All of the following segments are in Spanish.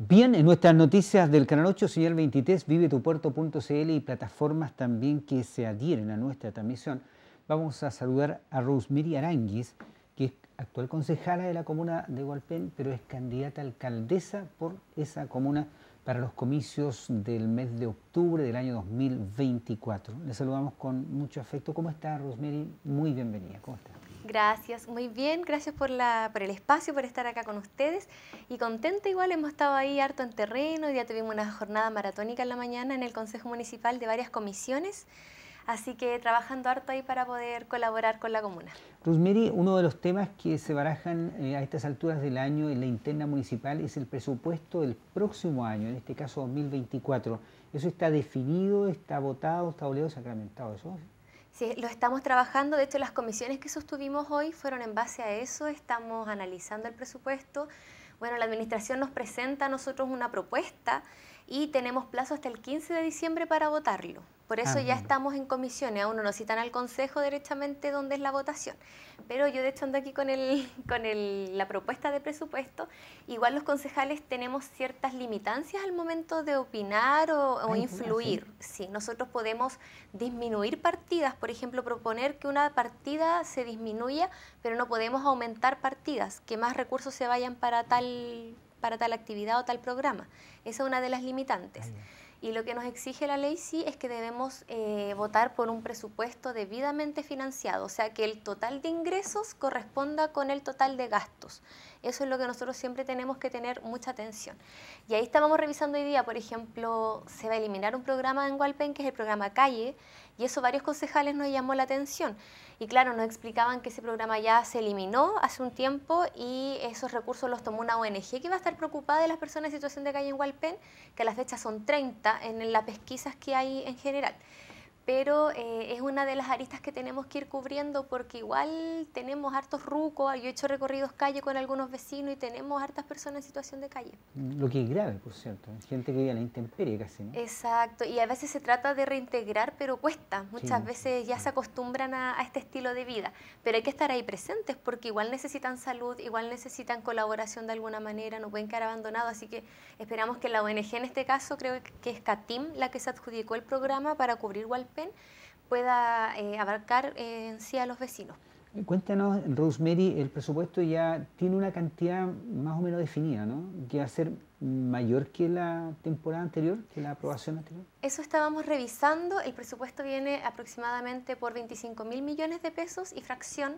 Bien, en nuestras noticias del Canal 8, Señor 23, vive tu puerto.cl y plataformas también que se adhieren a nuestra transmisión, vamos a saludar a Rosemary Aranguis, que es actual concejala de la comuna de Hualpén, pero es candidata alcaldesa por esa comuna para los comicios del mes de octubre del año 2024. Le saludamos con mucho afecto. ¿Cómo está, Rosemary? Muy bienvenida. ¿Cómo está? Gracias, muy bien, gracias por, la, por el espacio, por estar acá con ustedes y contenta igual, hemos estado ahí harto en terreno, ya tuvimos una jornada maratónica en la mañana en el Consejo Municipal de varias comisiones, así que trabajando harto ahí para poder colaborar con la comuna. Rosemary, uno de los temas que se barajan eh, a estas alturas del año en la interna municipal es el presupuesto del próximo año, en este caso 2024. ¿Eso está definido, está votado, está oleado, sacramentado? ¿Eso? Sí, lo estamos trabajando. De hecho, las comisiones que sostuvimos hoy fueron en base a eso. Estamos analizando el presupuesto. Bueno, la administración nos presenta a nosotros una propuesta y tenemos plazo hasta el 15 de diciembre para votarlo. Por eso ah, ya estamos en comisiones, aún no nos citan al Consejo directamente donde es la votación. Pero yo de hecho ando aquí con, el, con el, la propuesta de presupuesto. Igual los concejales tenemos ciertas limitancias al momento de opinar o, influir. sí, nosotros podemos disminuir partidas, por ejemplo, proponer que una partida se disminuya, pero no podemos aumentar partidas, que más recursos se vayan para tal para tal actividad o tal programa. Esa es una de las limitantes. y lo que nos exige la ley sí es que debemos eh, votar por un presupuesto debidamente financiado, o sea, que el total de ingresos corresponda con el total de gastos. Eso es lo que nosotros siempre tenemos que tener mucha atención. Y ahí estábamos revisando hoy día, por ejemplo, se va a eliminar un programa en Hualpen, que es el programa Calle, y eso varios concejales nos llamó la atención. Y claro, nos explicaban que ese programa ya se eliminó hace un tiempo y esos recursos los tomó una ONG que iba a estar preocupada de las personas en situación de calle en Hualpén, que a la fecha son 30 en las pesquisas que hay en general pero eh, es una de las aristas que tenemos que ir cubriendo porque igual tenemos hartos rucos, yo he hecho recorridos calle con algunos vecinos y tenemos hartas personas en situación de calle. Lo que es grave, por cierto, gente que vive a la intemperie casi, Exacto, y a veces se trata de reintegrar, pero cuesta, muchas veces ya se acostumbran a, este estilo de vida, pero hay que estar ahí presentes porque igual necesitan salud, igual necesitan colaboración de alguna manera, no pueden quedar abandonados, así que esperamos que la ONG en este caso, creo que es CATIM la que se adjudicó el programa para cubrir igual pueda eh, abarcar eh, en sí a los vecinos. Cuéntanos, Rosemary, el presupuesto ya tiene una cantidad más o menos definida, ¿no? Que va a ser mayor que la temporada anterior, que la aprobación anterior. Eso estábamos revisando. El presupuesto viene aproximadamente por 25 mil millones de pesos y fracción,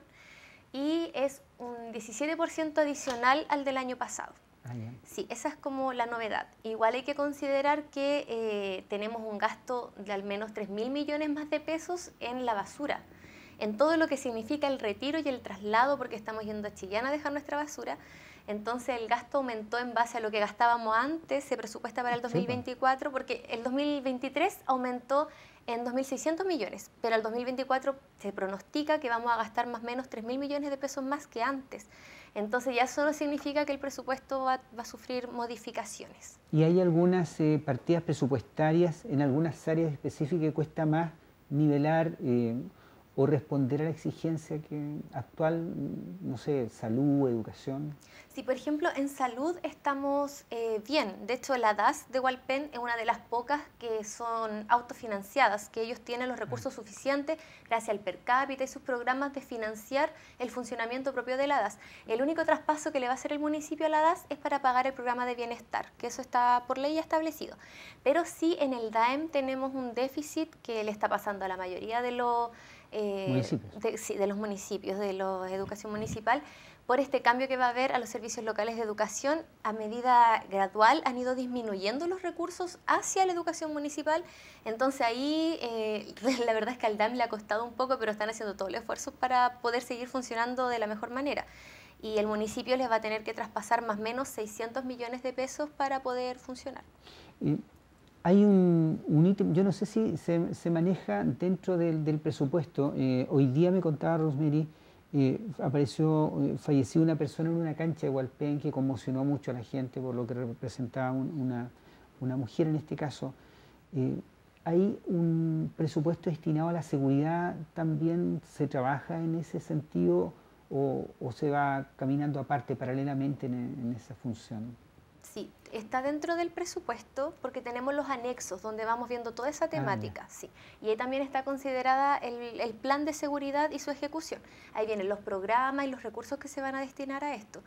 y es un 17% adicional al del año pasado. Ah, sí, esa es como la novedad. Igual hay que considerar que eh, tenemos un gasto de al menos 3 mil millones más de pesos en la basura, en todo lo que significa el retiro y el traslado, porque estamos yendo a Chillán a dejar nuestra basura. Entonces el gasto aumentó en base a lo que gastábamos antes, se presupuesta para el 2024, porque el 2023 aumentó en 2.600 millones, pero el 2024 se pronostica que vamos a gastar más o menos mil millones de pesos más que antes. Entonces ya solo significa que el presupuesto va, a sufrir modificaciones. ¿Y hay algunas eh, partidas presupuestarias en algunas áreas específicas que cuesta más nivelar? Eh, o responder a la exigencia que actual, no sé, salud, educación? Sí, por ejemplo, en salud estamos eh, bien. De hecho, la DAS de Walpen es una de las pocas que son autofinanciadas, que ellos tienen los recursos ah. suficientes gracias al per cápita y sus programas de financiar el funcionamiento propio de la DAS. El único traspaso que le va a hacer el municipio a la DAS es para pagar el programa de bienestar, que eso está por ley establecido. Pero sí en el DAEM tenemos un déficit que le está pasando a la mayoría de los eh, de, los municipios, de la educación municipal, por este cambio que va a haber a los servicios locales de educación, a medida gradual han ido disminuyendo los recursos hacia la educación municipal. Entonces ahí eh, la verdad es que al DAM le ha costado un poco, pero están haciendo todos los esfuerzos para poder seguir funcionando de la mejor manera. Y el municipio les va a tener que traspasar más o menos 600 millones de pesos para poder funcionar. Hay un, ítem, yo no sé si se, maneja dentro del, presupuesto. Eh, hoy día me contaba Rosemary, eh, apareció, eh, falleció una persona en una cancha de Hualpén que conmocionó mucho a la gente por lo que representaba una, mujer en este caso. ¿Hay un presupuesto destinado a la seguridad? ¿También se trabaja en ese sentido o, se va caminando aparte paralelamente en esa función? Sí, está dentro del presupuesto porque tenemos los anexos donde vamos viendo toda esa ah, temática, sí. Y ahí también está considerada el, plan de seguridad y su ejecución. Ahí vienen los programas y los recursos que se van a destinar a esto.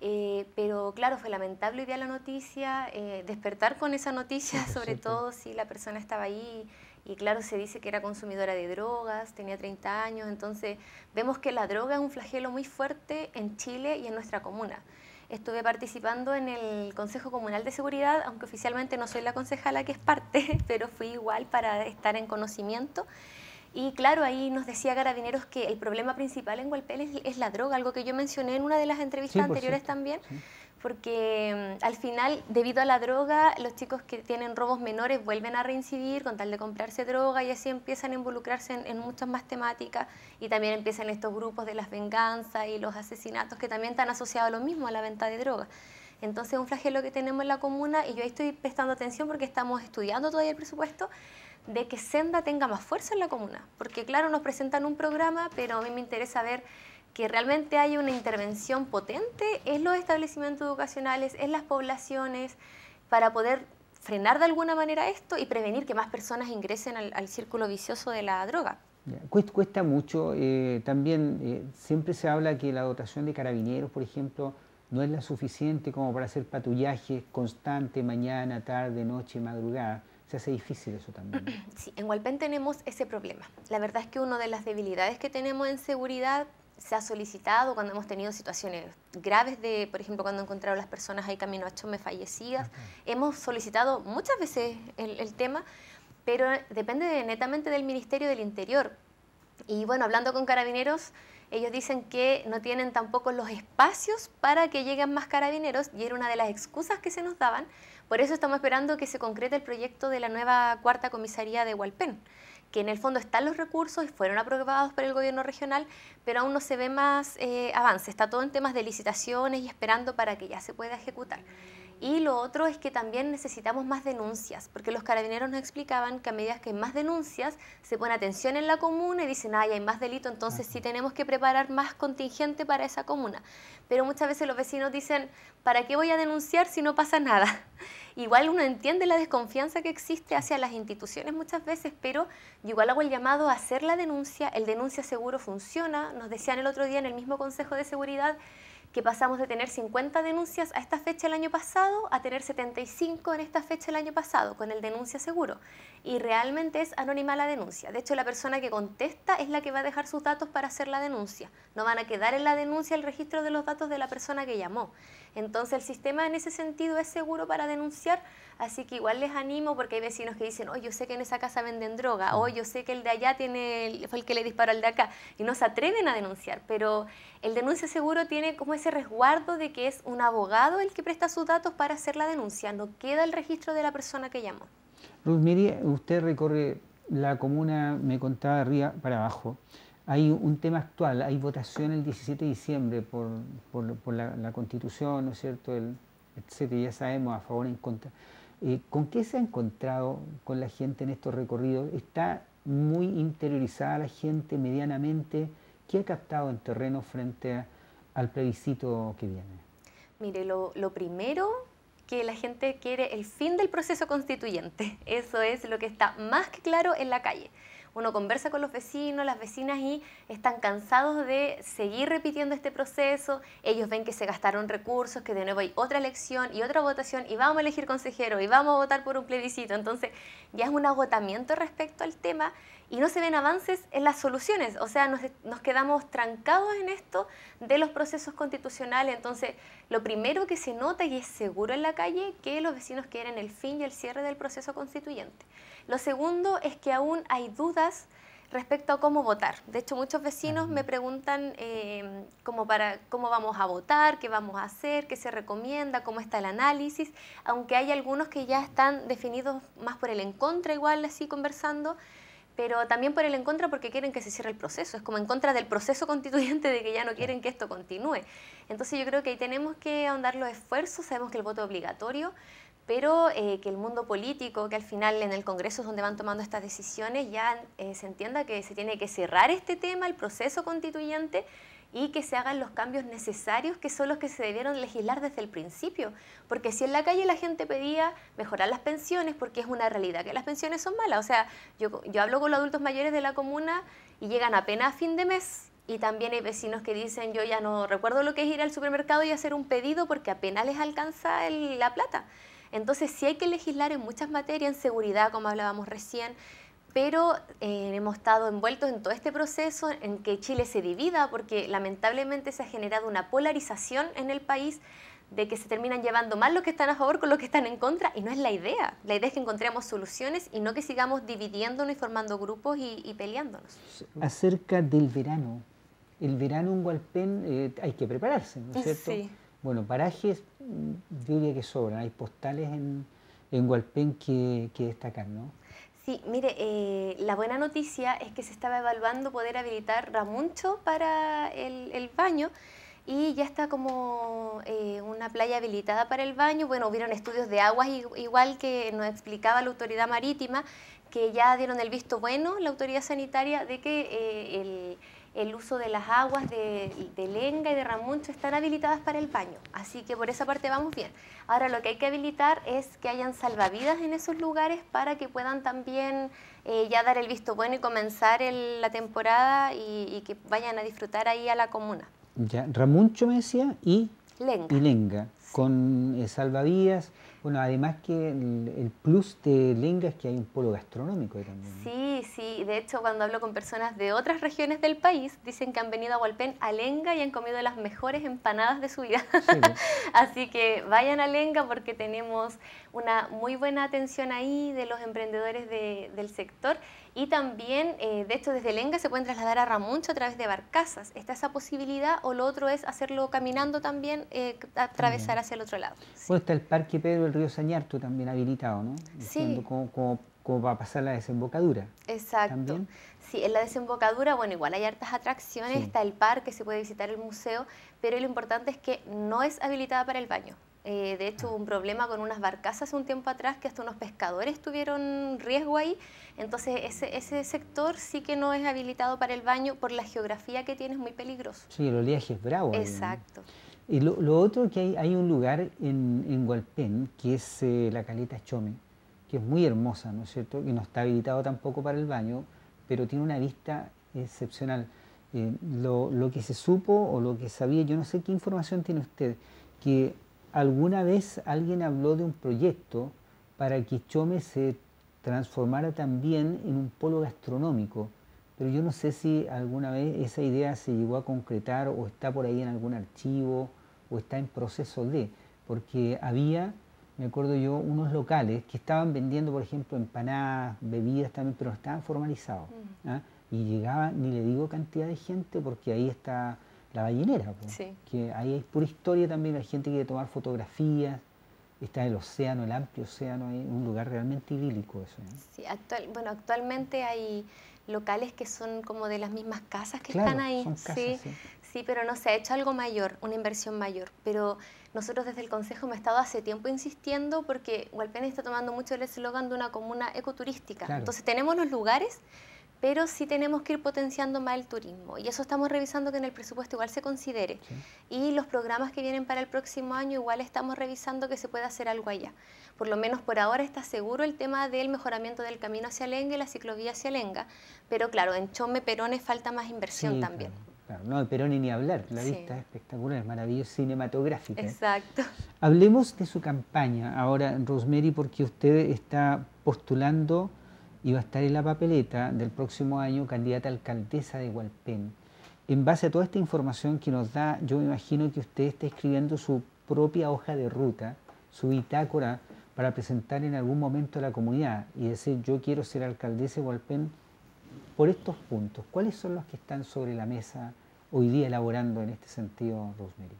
Eh, pero claro, fue lamentable ir día la noticia, eh, despertar con esa noticia, sobre todo si la persona estaba ahí y claro, se dice que era consumidora de drogas, tenía 30 años, entonces vemos que la droga es un flagelo muy fuerte en Chile y en nuestra comuna estuve participando en el Consejo Comunal de Seguridad, aunque oficialmente no soy la concejala que es parte, pero fui igual para estar en conocimiento. Y claro, ahí nos decía Carabineros que el problema principal en Gualpel es, la droga, algo que yo mencioné en una de las entrevistas anteriores también porque mm, al final, debido a la droga, los chicos que tienen robos menores vuelven a reincidir con tal de comprarse droga y así empiezan a involucrarse en, muchas más temáticas y también empiezan estos grupos de las venganzas y los asesinatos que también están asociados a lo mismo, a la venta de droga. Entonces es un flagelo que tenemos en la comuna y yo ahí estoy prestando atención porque estamos estudiando todavía el presupuesto de que Senda tenga más fuerza en la comuna, porque claro, nos presentan un programa, pero a mí me interesa ver que realmente hay una intervención potente en los establecimientos educacionales, en las poblaciones, para poder frenar de alguna manera esto y prevenir que más personas ingresen al, círculo vicioso de la droga. Cuesta, mucho, eh, también eh, siempre se habla que la dotación de carabineros, por ejemplo, no es la suficiente como para hacer patrullaje constante mañana, tarde, noche, madrugada. Se hace difícil eso también. Sí, en Hualpén tenemos ese problema. La verdad es que una de las debilidades que tenemos en seguridad se ha solicitado cuando hemos tenido situaciones graves de, por ejemplo, cuando encontraron las personas ahí camino a Chome fallecidas. Hemos solicitado muchas veces el, tema, pero depende netamente del Ministerio del Interior. Y bueno, hablando con carabineros, ellos dicen que no tienen tampoco los espacios para que lleguen más carabineros y era una de las excusas que se nos daban. Por eso estamos esperando que se concrete el proyecto de la nueva cuarta comisaría de Hualpén que en el fondo están los recursos y fueron aprobados por el gobierno regional, pero aún no se ve más eh, avance. Está todo en temas de licitaciones y esperando para que ya se pueda ejecutar. Y lo otro es que también necesitamos más denuncias, porque los carabineros nos explicaban que a medida que hay más denuncias, se pone atención en la comuna y dicen, ay, hay más delito, entonces sí tenemos que preparar más contingente para esa comuna. Pero muchas veces los vecinos dicen, ¿para qué voy a denunciar si no pasa nada? Igual uno entiende la desconfianza que existe hacia las instituciones muchas veces, pero igual hago el llamado a hacer la denuncia, el denuncia seguro funciona, nos decían el otro día en el mismo Consejo de Seguridad que pasamos de tener 50 denuncias a esta fecha el año pasado a tener 75 en esta fecha el año pasado con el denuncia seguro. Y realmente es anónima la denuncia. De hecho, la persona que contesta es la que va a dejar sus datos para hacer la denuncia. No van a quedar en la denuncia el registro de los datos de la persona que llamó. Entonces el sistema en ese sentido es seguro para denunciar, así que igual les animo porque hay vecinos que dicen, oh, yo sé que en esa casa venden droga, mm. o yo sé que el de allá tiene, fue el que le disparó al de acá, y no se atreven a denunciar, pero el denuncia seguro tiene como ese resguardo de que es un abogado el que presta sus datos para hacer la denuncia, no queda el registro de la persona que llamó. Ruth usted recorre la comuna, me contaba arriba para abajo, hay un tema actual, hay votación el 17 de diciembre por, por, la, constitución, ¿no es cierto?, el, etcétera, ya sabemos a favor en contra. Eh, ¿Con qué se ha encontrado con la gente en estos recorridos? ¿Está muy interiorizada la gente medianamente? ¿Qué ha captado en terreno frente al plebiscito que viene? Mire, lo, lo primero que la gente quiere el fin del proceso constituyente. Eso es lo que está más que claro en la calle uno conversa con los vecinos, las vecinas y están cansados de seguir repitiendo este proceso, ellos ven que se gastaron recursos, que de nuevo hay otra elección y otra votación y vamos a elegir consejero y vamos a votar por un plebiscito, entonces ya es un agotamiento respecto al tema y no se ven avances en las soluciones, o sea, nos, quedamos trancados en esto de los procesos constitucionales, entonces lo primero que se nota y es seguro en la calle que los vecinos quieren el fin y el cierre del proceso constituyente. Lo segundo es que aún hay dudas respecto a cómo votar. De hecho, muchos vecinos me preguntan eh, cómo vamos a votar, qué vamos a hacer, qué se recomienda, cómo está el análisis, aunque hay algunos que ya están definidos más por el en contra, igual así conversando, pero también por el en contra porque quieren que se cierre el proceso. Es como en contra del proceso constituyente de que ya no quieren que esto continúe. Entonces yo creo que ahí tenemos que ahondar los esfuerzos. Sabemos que el voto es obligatorio, pero eh, que el mundo político, que al final en el Congreso es donde van tomando estas decisiones, ya eh, se entienda que se tiene que cerrar este tema, el proceso constituyente y que se hagan los cambios necesarios que son los que se debieron legislar desde el principio. Porque si en la calle la gente pedía mejorar las pensiones, porque es una realidad que las pensiones son malas, o sea, yo, hablo con los adultos mayores de la comuna y llegan apenas a fin de mes y también hay vecinos que dicen, yo ya no recuerdo lo que es ir al supermercado y hacer un pedido porque apenas les alcanza la plata. Entonces si hay que legislar en muchas materias, en seguridad, como hablábamos recién, pero eh, hemos estado envueltos en todo este proceso en que Chile se divida, porque lamentablemente se ha generado una polarización en el país de que se terminan llevando más los que están a favor con los que están en contra, y no es la idea. La idea es que encontremos soluciones y no que sigamos dividiéndonos y formando grupos y, peleándonos. Acerca del verano, el verano en Hualpén eh, hay que prepararse, ¿no es cierto? Sí. Bueno, parajes, mm, yo diría que sobran, hay postales en, en que, que destacar, ¿no? Sí, mire, eh, la buena noticia es que se estaba evaluando poder habilitar Ramuncho para el, baño y ya está como eh, una playa habilitada para el baño. Bueno, hubieron estudios de aguas igual que nos explicaba la autoridad marítima, que ya dieron el visto bueno, la autoridad sanitaria, de que eh, el el uso de las aguas de, Lenga y de Ramuncho están habilitadas para el baño, así que por esa parte vamos bien. Ahora lo que hay que habilitar es que hayan salvavidas en esos lugares para que puedan también eh, ya dar el visto bueno y comenzar la temporada y, que vayan a disfrutar ahí a la comuna. Ya, Ramuncho me decía y Lenga. con eh, salvavidas. Bueno, además que el, plus de Lenga es que hay un polo gastronómico también. Sí, sí. De hecho, cuando hablo con personas de otras regiones del país, dicen que han venido a Hualpén a Lenga y han comido las mejores empanadas de su vida. Así que vayan a Lenga porque tenemos una muy buena atención ahí de los emprendedores del sector y también, eh, de hecho, desde Lenga se pueden trasladar a Ramuncho a través de barcazas. Está esa posibilidad, o lo otro es hacerlo caminando también, eh, atravesar hacia el otro lado. Pues está el Parque Pedro del Río Sañarto también habilitado, ¿no? Sí. Como, como, va pasar la desembocadura. Exacto. ¿También? Sí, en la desembocadura, bueno, igual hay hartas atracciones, está el parque, se puede visitar el museo, pero lo importante es que no es habilitada para el baño. Eh, de hecho, hubo un problema con unas barcazas un tiempo atrás que hasta unos pescadores tuvieron riesgo ahí. Entonces, ese, sector sí que no es habilitado para el baño por la geografía que tiene, es muy peligroso. Sí, el oleaje es bravo. Exacto. Y lo, lo, otro que hay, hay un lugar en, en que es eh, la caleta Chome, que es muy hermosa, ¿no es cierto? que no está habilitado tampoco para el baño, pero tiene una vista excepcional. Eh, lo que se supo o lo que sabía, yo no sé qué información tiene usted, que alguna vez alguien habló de un proyecto para que Chome se transformara también en un polo gastronómico, pero yo no sé si alguna vez esa idea se llegó a concretar o está por ahí en algún archivo o está en proceso de, porque había, me acuerdo yo, unos locales que estaban vendiendo, por ejemplo, empanadas, bebidas también, pero no estaban formalizados. ¿ah? Y llegaba, ni le digo cantidad de gente, porque ahí está la ballenera, que ahí es pura historia también, hay gente que quiere tomar fotografías, está el océano, el amplio océano, un lugar realmente idílico eso. actual, bueno, actualmente hay locales que son como de las mismas casas que están ahí, ¿sí? ¿sí? pero no se ha hecho algo mayor, una inversión mayor, pero nosotros desde el Consejo hemos estado hace tiempo insistiendo porque Hualpén está tomando mucho el eslogan de una comuna ecoturística, entonces tenemos los lugares pero sí tenemos que ir potenciando más el turismo. Y eso estamos revisando que en el presupuesto igual se considere. Y los programas que vienen para el próximo año igual estamos revisando que se pueda hacer algo allá. Por lo menos por ahora está seguro el tema del mejoramiento del camino hacia Lenga y la ciclovía hacia Lenga, pero claro, en Chome Perones falta más inversión también. No, de ni hablar, la vista es espectacular, es maravilloso, cinematográfica. ¿eh? Exacto. Hablemos de su campaña ahora, Rosemary, porque usted está postulando iba a estar en la papeleta del próximo año candidata a alcaldesa de Hualpén. En base a toda esta información que nos da, yo me imagino que usted está escribiendo su propia hoja de ruta, su bitácora, para presentar en algún momento a la comunidad y decir yo quiero ser alcaldesa de Hualpén por estos puntos. ¿Cuáles son los que están sobre la mesa hoy día elaborando en este sentido, Rosemary?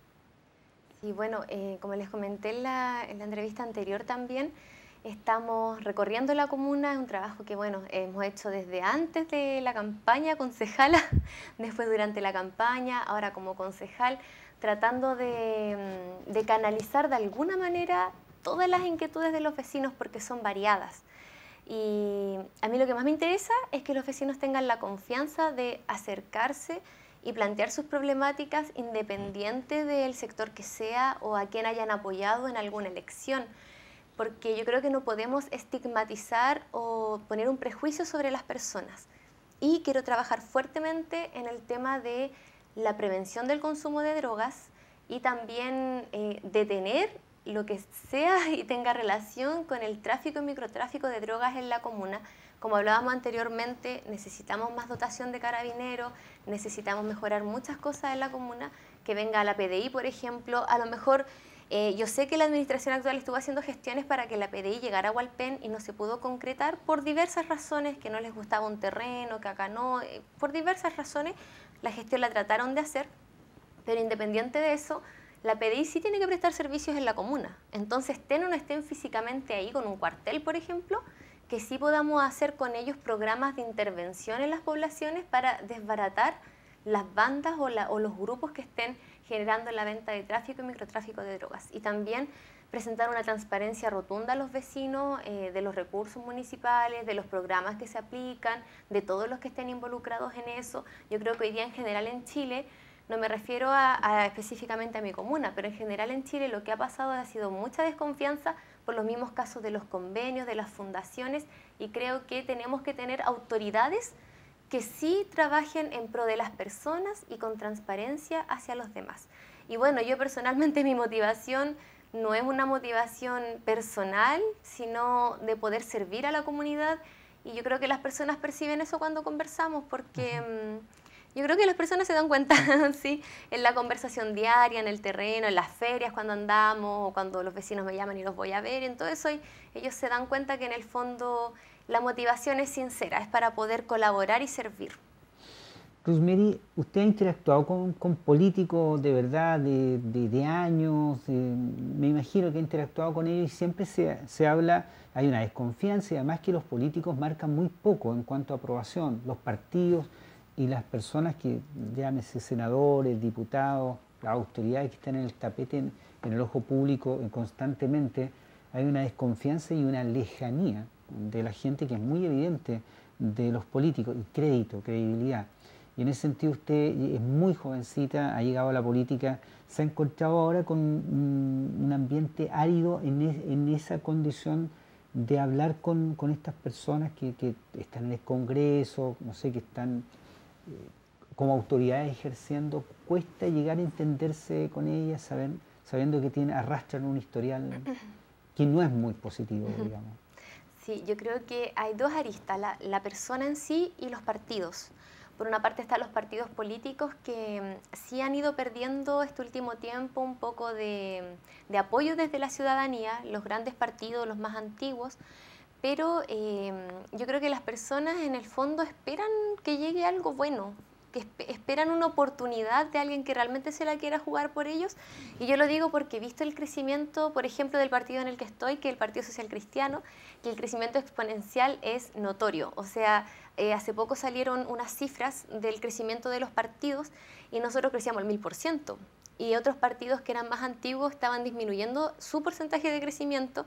Sí, bueno, eh, como les comenté en la entrevista anterior también, Estamos recorriendo la comuna, es un trabajo que bueno, hemos hecho desde antes de la campaña concejala, después durante la campaña, ahora como concejal, tratando de, mm, de canalizar de alguna manera todas las inquietudes de los vecinos porque son variadas. Y a mí lo que más me interesa es que los vecinos tengan la confianza de acercarse y plantear sus problemáticas independiente del sector que sea o a quien hayan apoyado en alguna elección porque yo creo que no podemos estigmatizar o poner un prejuicio sobre las personas. Y quiero trabajar fuertemente en el tema de la prevención del consumo de drogas y también eh, detener lo que sea y tenga relación con el tráfico y microtráfico de drogas en la comuna. Como hablábamos anteriormente, necesitamos más dotación de carabineros, necesitamos mejorar muchas cosas en la comuna, que venga la PDI, por ejemplo, a lo mejor eh, yo sé que la administración actual estuvo haciendo gestiones para que la PDI llegara a Hualpén y no se pudo concretar por diversas razones, que no les gustaba un terreno, que acá no, eh, por diversas razones la gestión la trataron de hacer, pero independiente de eso, la PDI sí tiene que prestar servicios en la comuna. Entonces, estén o no estén físicamente ahí con un cuartel, por ejemplo, que sí podamos hacer con ellos programas de intervención en las poblaciones para desbaratar las bandas o, o los grupos que estén generando la venta de tráfico y microtráfico de drogas. Y también presentar una transparencia rotunda a los vecinos eh, de los recursos municipales, de los programas que se aplican, de todos los que estén involucrados en eso. Yo creo que hoy día en general en Chile, no me refiero a, específicamente a mi comuna, pero en general en Chile lo que ha pasado ha sido mucha desconfianza por los mismos casos de los convenios, de las fundaciones, y creo que tenemos que tener autoridades que sí trabajen en pro de las personas y con transparencia hacia los demás. Y bueno, yo personalmente mi motivación no es una motivación personal, sino de poder servir a la comunidad. Y yo creo que las personas perciben eso cuando conversamos, porque mm, yo creo que las personas se dan cuenta, ¿sí? En la conversación diaria, en el terreno, en las ferias, cuando andamos, o cuando los vecinos me llaman y los voy a ver. todo eso ellos se dan cuenta que en el fondo la motivación es sincera, es para poder colaborar y servir. Rosemary, usted ha interactuado con, políticos de verdad de, años, me imagino que ha interactuado con ellos y siempre se, habla, hay una desconfianza y además que los políticos marcan muy poco en cuanto a aprobación, los partidos y las personas que, llámese senadores, diputados, las autoridades que están en el tapete, en el ojo público constantemente, hay una desconfianza y una lejanía de la gente que es muy evidente de los políticos, y crédito, credibilidad. Y en ese sentido usted es muy jovencita, ha llegado a la política, se ha encontrado ahora con un ambiente árido en, esa condición de hablar con, estas personas que, están en el Congreso, no sé, que están eh, como autoridades ejerciendo, cuesta llegar a entenderse con ellas, sabiendo que arrastran un historial que no es muy positivo, digamos. Sí, yo creo que hay dos aristas, la, persona en sí y los partidos. Por una parte están los partidos políticos que mm, sí han ido perdiendo este último tiempo un poco de, mm, de apoyo desde la ciudadanía, los grandes partidos, los más antiguos, pero eh, mm, yo creo que las personas en el fondo esperan que llegue algo bueno, que esperan una oportunidad de alguien que realmente se la quiera jugar por ellos. Y yo lo digo porque he visto el crecimiento, por ejemplo, del partido en el que estoy, que es el Partido Social Cristiano, que el crecimiento exponencial es notorio. O sea, eh, hace poco salieron unas cifras del crecimiento de los partidos y nosotros crecíamos al ciento Y otros partidos que eran más antiguos estaban disminuyendo su porcentaje de crecimiento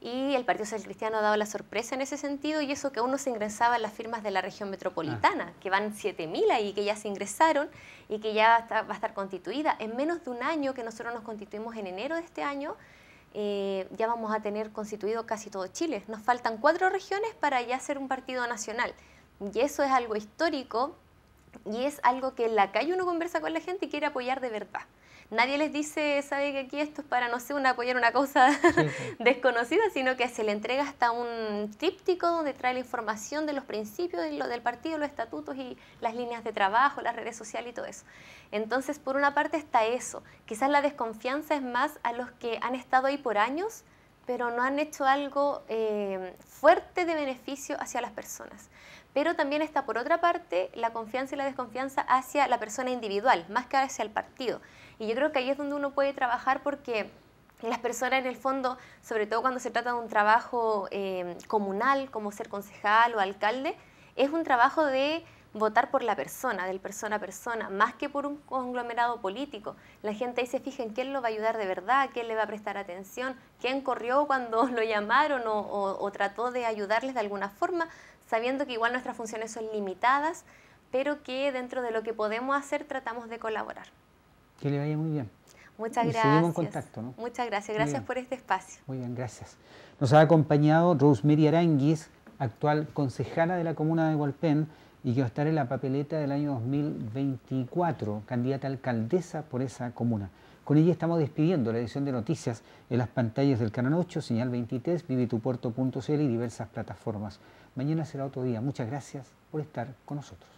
y el Partido Social Cristiano ha dado la sorpresa en ese sentido y eso que aún no se ingresaban las firmas de la región metropolitana, que van 7.000 ahí que ya se ingresaron y que ya va a estar constituida. En menos de un año que nosotros nos constituimos en enero de este año, eh, ya vamos a tener constituido casi todo Chile. Nos faltan cuatro regiones para ya ser un partido nacional y eso es algo histórico y es algo que en la calle uno conversa con la gente y quiere apoyar de verdad nadie les dice, sabe que aquí esto es para, no sé, una, apoyar una cosa desconocida, sino que se le entrega hasta un tríptico donde trae la información de los principios de lo, del partido, los estatutos y las líneas de trabajo, las redes sociales y todo eso. Entonces, por una parte está eso. Quizás la desconfianza es más a los que han estado ahí por años, pero no han hecho algo eh, fuerte de beneficio hacia las personas. Pero también está por otra parte la confianza y la desconfianza hacia la persona individual, más que hacia el partido. Y yo creo que ahí es donde uno puede trabajar porque las personas en el fondo, sobre todo cuando se trata de un trabajo eh, comunal, como ser concejal o alcalde, es un trabajo de votar por la persona, del persona a persona, más que por un conglomerado político. La gente ahí se fija en quién lo va a ayudar de verdad, quién le va a prestar atención, quién corrió cuando lo llamaron o trató de ayudarles de alguna forma, sabiendo que igual nuestras funciones son limitadas, pero que dentro de lo que podemos hacer tratamos de colaborar. Que le vaya muy bien. Muchas gracias. Seguimos en contacto, Muchas gracias. Gracias por este espacio. Muy bien, gracias. Nos ha acompañado Rosemary Aranguis, actual concejala de la comuna de Hualpén y que va a estar en la papeleta del año 2024, candidata alcaldesa por esa comuna. Con ella estamos despidiendo la edición de noticias en las pantallas del Canal 8, Señal 23, vivitupuerto.cl y diversas plataformas. Mañana será otro día. Muchas gracias por estar con nosotros.